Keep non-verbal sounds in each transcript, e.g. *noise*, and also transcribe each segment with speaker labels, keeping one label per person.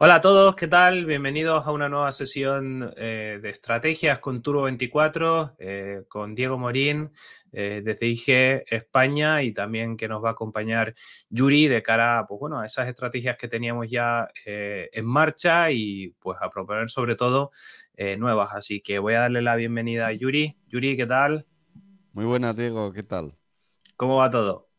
Speaker 1: Hola a todos, ¿qué tal? Bienvenidos a una nueva sesión eh, de estrategias con Turbo 24, eh, con Diego Morín eh, desde IG España y también que nos va a acompañar Yuri de cara pues, bueno, a esas estrategias que teníamos ya en marcha y pues a proponer sobre todo nuevas. Así que voy a darle la bienvenida a Yuri. Yuri, ¿qué tal?
Speaker 2: Muy buenas, Diego, ¿qué tal? ¿Cómo va todo?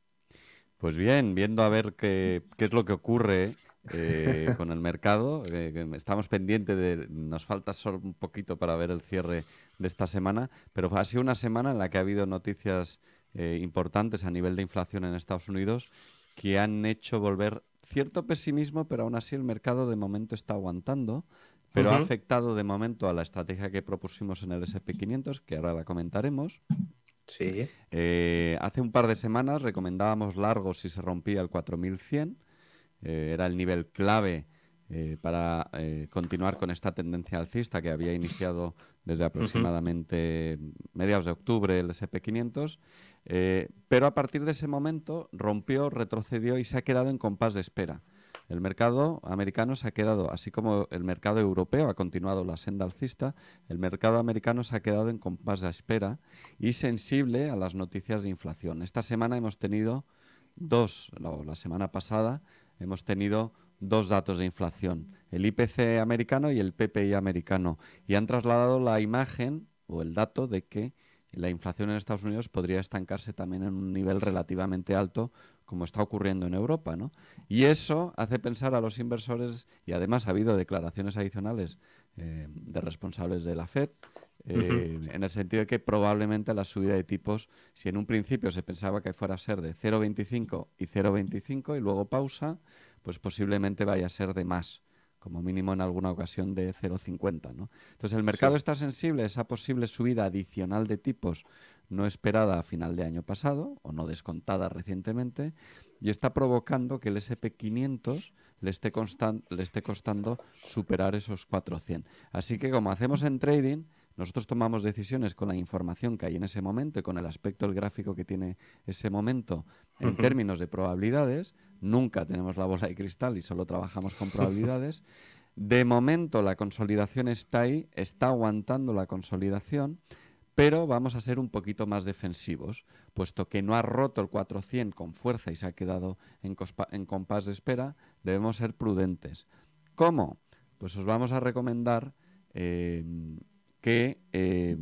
Speaker 2: Pues bien, viendo a ver qué, qué es lo que ocurre eh, *laughs* con el mercado. Eh, estamos pendientes de. Nos falta solo un poquito para ver el cierre de esta semana, pero ha sido una semana en la que ha habido noticias eh, importantes a nivel de inflación en Estados Unidos que han hecho volver cierto pesimismo, pero aún así el mercado de momento está aguantando. Pero ha afectado de momento a la estrategia que propusimos en el SP500, que ahora la comentaremos. Sí. hace un par de semanas recomendábamos largos si se rompía el 4100. Eh, era el nivel clave eh, para eh, continuar con esta tendencia alcista que había iniciado desde aproximadamente mediados de octubre el SP500, pero a partir de ese momento rompió, retrocedió y se ha quedado en compás de espera. El mercado americano se ha quedado, así como el mercado europeo ha continuado la senda alcista, el mercado americano se ha quedado en compás de espera y sensible a las noticias de inflación. Esta semana hemos tenido dos, la semana pasada, hemos tenido dos datos de inflación, el IPC americano y el PPI americano, y han trasladado la imagen o el dato de que la inflación en Estados Unidos podría estancarse también en un nivel relativamente alto, como está ocurriendo en Europa, Y eso hace pensar a los inversores, y además ha habido declaraciones adicionales eh, de responsables de la FED, eh, en el sentido de que probablemente la subida de tipos, si en un principio se pensaba que fuera a ser de 0,25 y 0,25 y luego pausa, pues posiblemente vaya a ser de más como mínimo en alguna ocasión de 0,50. ¿no? Entonces el mercado está sensible a esa posible subida adicional de tipos no esperada a final de año pasado o no descontada recientemente y está provocando que el SP500 le esté, le esté costando superar esos 400. Así que como hacemos en trading, nosotros tomamos decisiones con la información que hay en ese momento y con el aspecto el gráfico que tiene ese momento en términos de probabilidades. Nunca tenemos la bola de cristal y solo trabajamos con probabilidades. De momento la consolidación está ahí, está aguantando la consolidación, pero vamos a ser un poquito más defensivos, puesto que no ha roto el 400 con fuerza y se ha quedado en, en compás de espera debemos ser prudentes. ¿Cómo? Pues os vamos a recomendar eh, que, eh,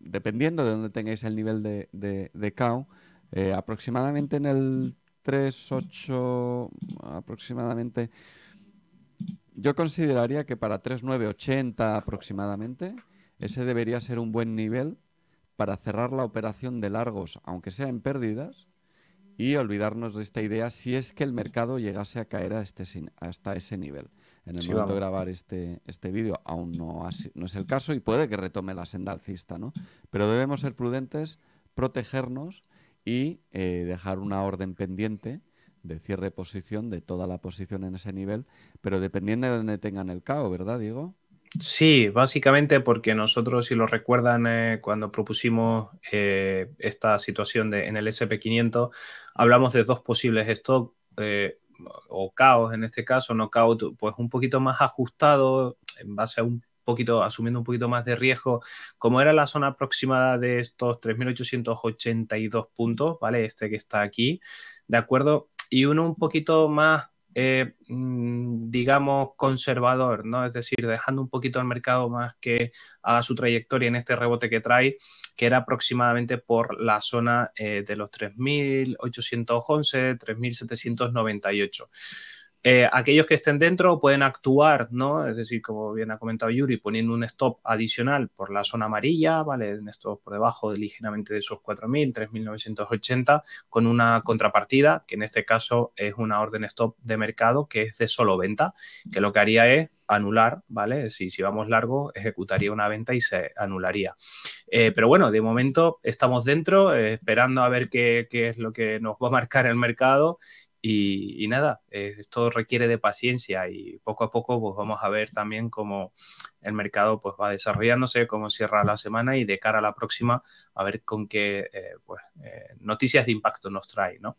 Speaker 2: dependiendo de dónde tengáis el nivel de, de, CAO, eh, aproximadamente en el 3.8, aproximadamente, yo consideraría que para 3.980 aproximadamente, ese debería ser un buen nivel para cerrar la operación de largos, aunque sea en pérdidas, y olvidarnos de esta idea si es que el mercado llegase a caer a este hasta ese nivel. En el momento de grabar este, este vídeo aún no, es el caso y puede que retome la senda alcista, ¿no? Pero debemos ser prudentes, protegernos y eh, dejar una orden pendiente de cierre posición, de toda la posición en ese nivel, pero dependiendo de dónde tengan el caos, ¿verdad, Diego?
Speaker 1: Sí, básicamente porque nosotros, si lo recuerdan, eh, cuando propusimos eh, esta situación de, en el SP500, hablamos de dos posibles stock eh, o caos, en este caso, no caos, pues un poquito más ajustado en base a un poquito, asumiendo un poquito más de riesgo, como era la zona aproximada de estos 3.882 puntos, ¿vale? Este que está aquí, ¿de acuerdo? Y uno un poquito más eh, mm, digamos, conservador, ¿no? Es decir, dejando un poquito al mercado más que a su trayectoria en este rebote que trae, que era aproximadamente por la zona eh, de los 3.811, 3.798. Eh, aquellos que estén dentro pueden actuar, ¿no? Es decir, como bien ha comentado Yuri, poniendo un stop adicional por la zona amarilla, ¿vale? En esto por debajo de, ligeramente de esos 4.000, 3.980, con una contrapartida, que en este caso es una orden stop de mercado que es de solo venta, que lo que haría es anular, ¿vale? Si, vamos largo, ejecutaría una venta y se anularía. Eh, pero bueno, de momento estamos dentro, eh, esperando a ver qué, qué, es lo que nos va a marcar el mercado y, nada, eh, esto requiere de paciencia y poco a poco pues, vamos a ver también cómo el mercado pues, va desarrollándose, cómo cierra la semana y de cara a la próxima a ver con qué eh, pues, eh, noticias de impacto nos trae, ¿no?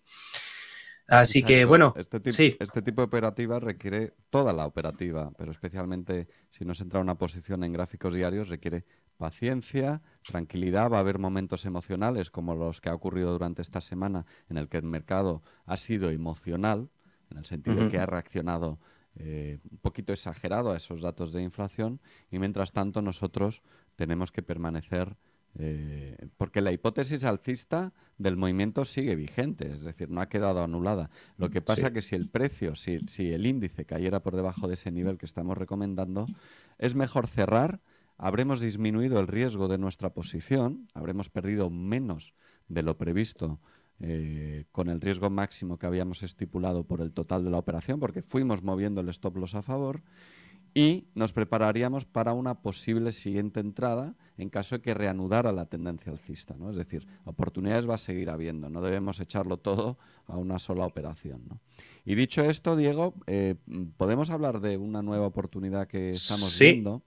Speaker 1: Así que bueno,
Speaker 2: este tipo, sí. este tipo de operativa requiere toda la operativa, pero especialmente si nos entra una posición en gráficos diarios requiere paciencia, tranquilidad, va a haber momentos emocionales como los que ha ocurrido durante esta semana en el que el mercado ha sido emocional, en el sentido de que ha reaccionado eh, un poquito exagerado a esos datos de inflación y mientras tanto nosotros tenemos que permanecer eh, porque la hipótesis alcista del movimiento sigue vigente, es decir, no ha quedado anulada. Lo que pasa es que si el precio, si el índice cayera por debajo de ese nivel que estamos recomendando, es mejor cerrar habremos disminuido el riesgo de nuestra posición, habremos perdido menos de lo previsto eh, con el riesgo máximo que habíamos estipulado por el total de la operación, porque fuimos moviendo el stop loss a favor, y nos prepararíamos para una posible siguiente entrada en caso de que reanudara la tendencia alcista. ¿no? Es decir, oportunidades va a seguir habiendo, no debemos echarlo todo a una sola operación. ¿no? Y dicho esto, Diego, eh, ¿podemos hablar de una nueva oportunidad que estamos sí. viendo?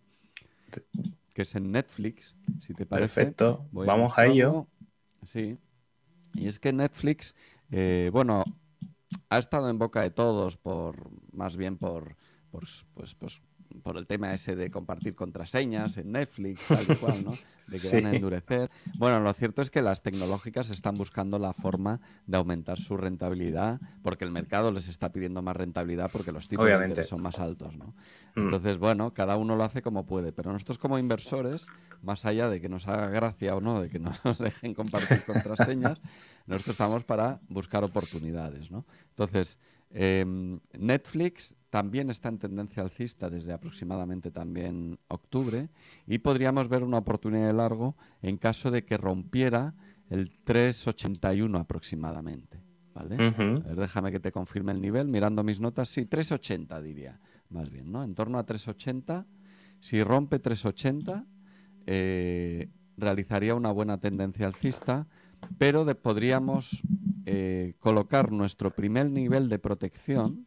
Speaker 2: que es en Netflix, si te parece. Perfecto, vamos a, ello. Sí. Y es que Netflix, eh, bueno, ha estado en boca de todos, por más bien por, por pues, pues, por el tema ese de compartir contraseñas en Netflix, tal y cual, ¿no? De que *laughs* van a endurecer. Bueno, lo cierto es que las tecnológicas están buscando la forma de aumentar su rentabilidad porque el mercado les está pidiendo más rentabilidad porque los tipos de interés son más altos, ¿no? Mm. Entonces, bueno, cada uno lo hace como puede, pero nosotros como inversores, más allá de que nos haga gracia o no, de que nos *laughs* dejen compartir contraseñas, nosotros estamos para buscar oportunidades, ¿no? Entonces, Em, Netflix también está en tendencia alcista desde aproximadamente también octubre y podríamos ver una oportunidad de largo en caso de que rompiera el 381 aproximadamente. ¿vale? déjame que te confirme el nivel mirando mis notas. Sí, 380 diría, más bien, ¿no? En torno a 380. Si rompe 380, eh, realizaría una buena tendencia alcista, pero podríamos eh, colocar nuestro primer nivel de protección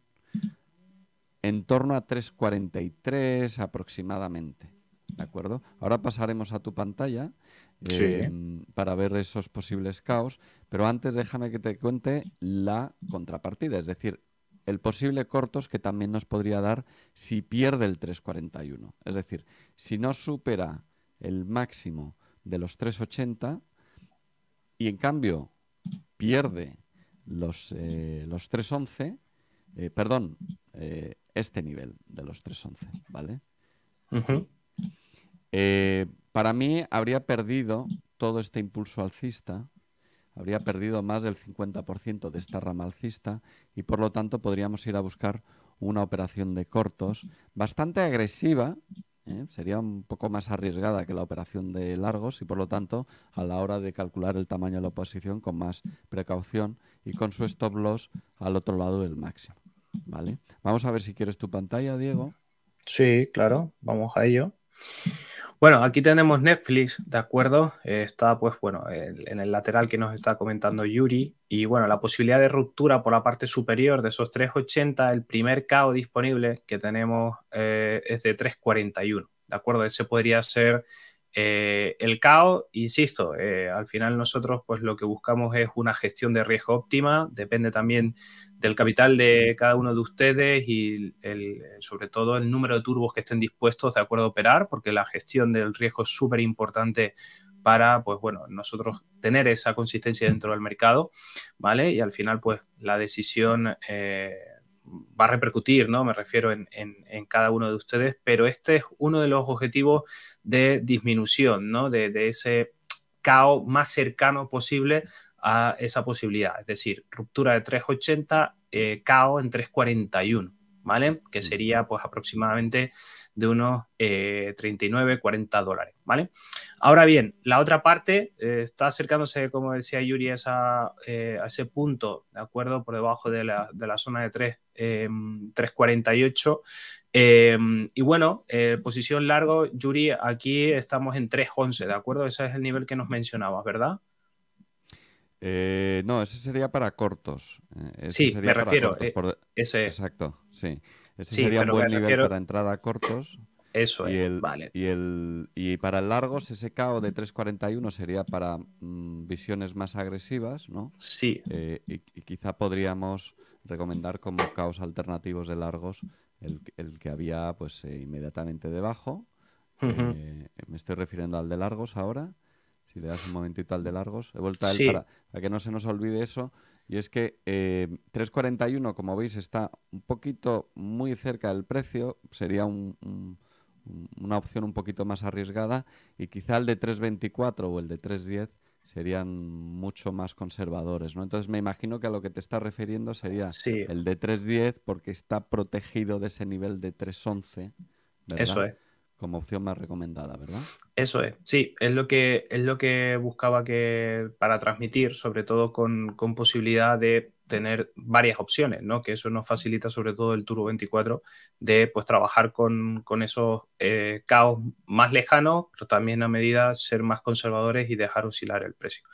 Speaker 2: en torno a 3.43 aproximadamente. ¿De acuerdo? Ahora pasaremos a tu pantalla em, para ver esos posibles caos, pero antes déjame que te cuente la contrapartida, es decir, el posible cortos que también nos podría dar si pierde el 341. Es decir, si no supera el máximo de los 380 y en cambio pierde los, eh, los 3.11, eh, perdón, eh, este nivel de los 3.11, ¿vale? para mí habría perdido todo este impulso alcista, habría perdido más del 50% de esta rama alcista y por lo tanto podríamos ir a buscar una operación de cortos bastante agresiva, ¿eh? sería un poco más arriesgada que la operación de largos y por lo tanto a la hora de calcular el tamaño de la oposición con más precaución y con su stop loss al otro lado del máximo. ¿vale? Vamos a ver si quieres tu pantalla, Diego. Sí, claro, vamos a ello. Bueno, aquí
Speaker 1: tenemos Netflix, ¿de acuerdo? Eh, está, pues bueno, en, el lateral que nos está comentando Yuri. Y bueno, la posibilidad de ruptura por la parte superior de esos 380, el primer KO disponible que tenemos eh, es de 341, ¿de acuerdo? Ese podría ser eh, el caos, insisto, eh, al final nosotros pues lo que buscamos es una gestión de riesgo óptima, depende también del capital de cada uno de ustedes y sobre todo el número de turbos que estén dispuestos de acuerdo a operar, porque la gestión del riesgo es súper importante para, pues bueno, nosotros tener esa consistencia dentro del mercado, ¿vale? Y al final, pues la decisión... Eh, va a repercutir, ¿no? Me refiero en, en, cada uno de ustedes, pero este es uno de los objetivos de disminución, ¿no? De, ese caos más cercano posible a esa posibilidad, es decir, ruptura de 380, eh, caos en 341. ¿vale? Que sería pues aproximadamente de unos 39, eh, 40 dólares, ¿vale? Ahora bien, la otra parte eh, está acercándose, como decía Yuri, eh, a, ese punto, ¿de acuerdo? Por debajo de la, zona de 3, 348. y bueno, posición largo, Yuri, aquí estamos en 311, ¿de acuerdo? Ese es el nivel que nos mencionabas, ¿verdad?
Speaker 2: Eh, no, ese sería para cortos. Eh, ese sí, sería me refiero. Eh, Exacto, Ese sería un buen nivel para entrada a cortos. Eso y vale. Y, el, y para largos, ese KO de 3.41 sería para mm, visiones más agresivas, ¿no? Sí. y, quizá podríamos recomendar como caos alternativos de largos el, que había pues inmediatamente debajo. me estoy refiriendo al de largos ahora si le das un momentito al de mm. largos, he vuelto a él para, que no se nos olvide eso. Y es que 3.41, eh, como veis, está un poquito muy cerca del precio, sería una opción un poquito más arriesgada, y quizá el de 3.24 o el de 3.10 serían mucho más conservadores, ¿no? Entonces me imagino que a lo que te estás refiriendo sería el de 3.10 porque está protegido de ese nivel de 3.11, Eso es como opción más recomendada, ¿verdad? Eso es,
Speaker 1: sí, es lo que, es lo que buscaba que, para transmitir, sobre todo con, posibilidad de tener varias opciones, ¿no? Que eso nos facilita sobre todo el Turbo 24 de pues trabajar con, esos eh, caos más lejanos, pero también a medida ser más conservadores y dejar oscilar el precio,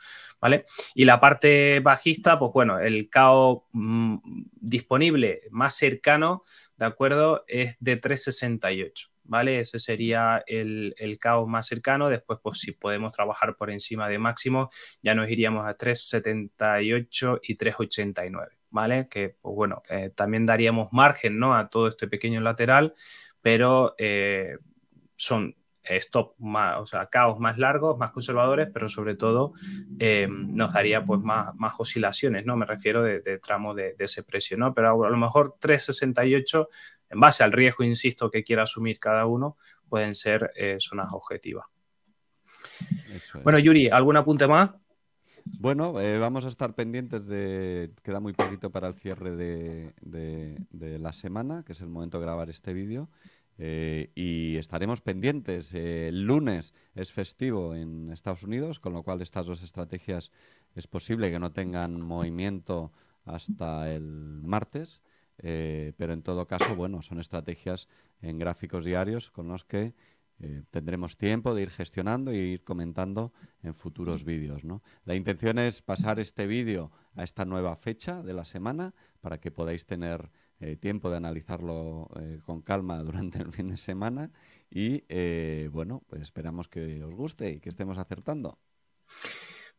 Speaker 1: ¿vale? Y la parte bajista, pues bueno, el caos mm, disponible más cercano, ¿de acuerdo? Es de 368. ¿vale? Ese sería el, caos más cercano. Después, pues si podemos trabajar por encima de máximo, ya nos iríamos a 3,78 y 3,89, ¿vale? Que, pues bueno, eh, también daríamos margen, ¿no? A todo este pequeño lateral, pero eh, son stop más, o sea, caos más largos, más conservadores, pero sobre todo eh, nos daría pues más, más oscilaciones, ¿no? Me refiero de, tramo de, de, ese precio, ¿no? Pero a, lo mejor 368 en base al riesgo, insisto, que quiera asumir cada uno, pueden ser eh, zonas objetivas. Bueno, Yuri,
Speaker 2: ¿algún apunte más? Bueno, eh, vamos a estar pendientes de. Queda muy poquito para el cierre de, la semana, que es el momento de grabar este vídeo. Eh, y estaremos pendientes. el lunes es festivo en Estados Unidos, con lo cual estas dos estrategias es posible que no tengan movimiento hasta el martes. Eh, pero en todo caso, bueno, son estrategias en gráficos diarios con los que eh, tendremos tiempo de ir gestionando y e ir comentando en futuros vídeos. La intención es pasar este vídeo a esta nueva fecha de la semana para que podáis tener eh, tiempo de analizarlo con calma durante el fin de semana y bueno, pues esperamos que os guste y que estemos acertando.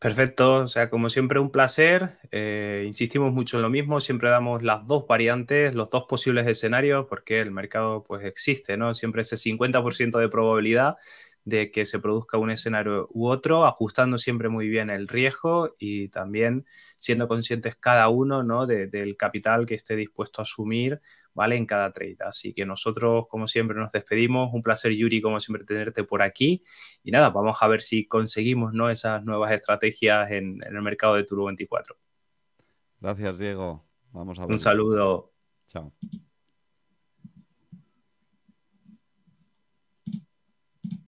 Speaker 2: Perfecto, o sea, como siempre un placer,
Speaker 1: eh, insistimos mucho en lo mismo, siempre damos las dos variantes, los dos posibles escenarios, porque el mercado pues existe, ¿no? Siempre ese 50% de probabilidad de que se produzca un escenario u otro, ajustando siempre muy bien el riesgo y también siendo conscientes cada uno ¿no? del capital que esté dispuesto a asumir ¿vale? en cada trade. Así que nosotros, como siempre, nos despedimos. Un placer, Yuri, como siempre, tenerte por aquí. Y nada, vamos a ver si conseguimos ¿no? esas nuevas estrategias en, el mercado de turbo 24.
Speaker 2: Gracias, Diego. Vamos a Un saludo. Chao.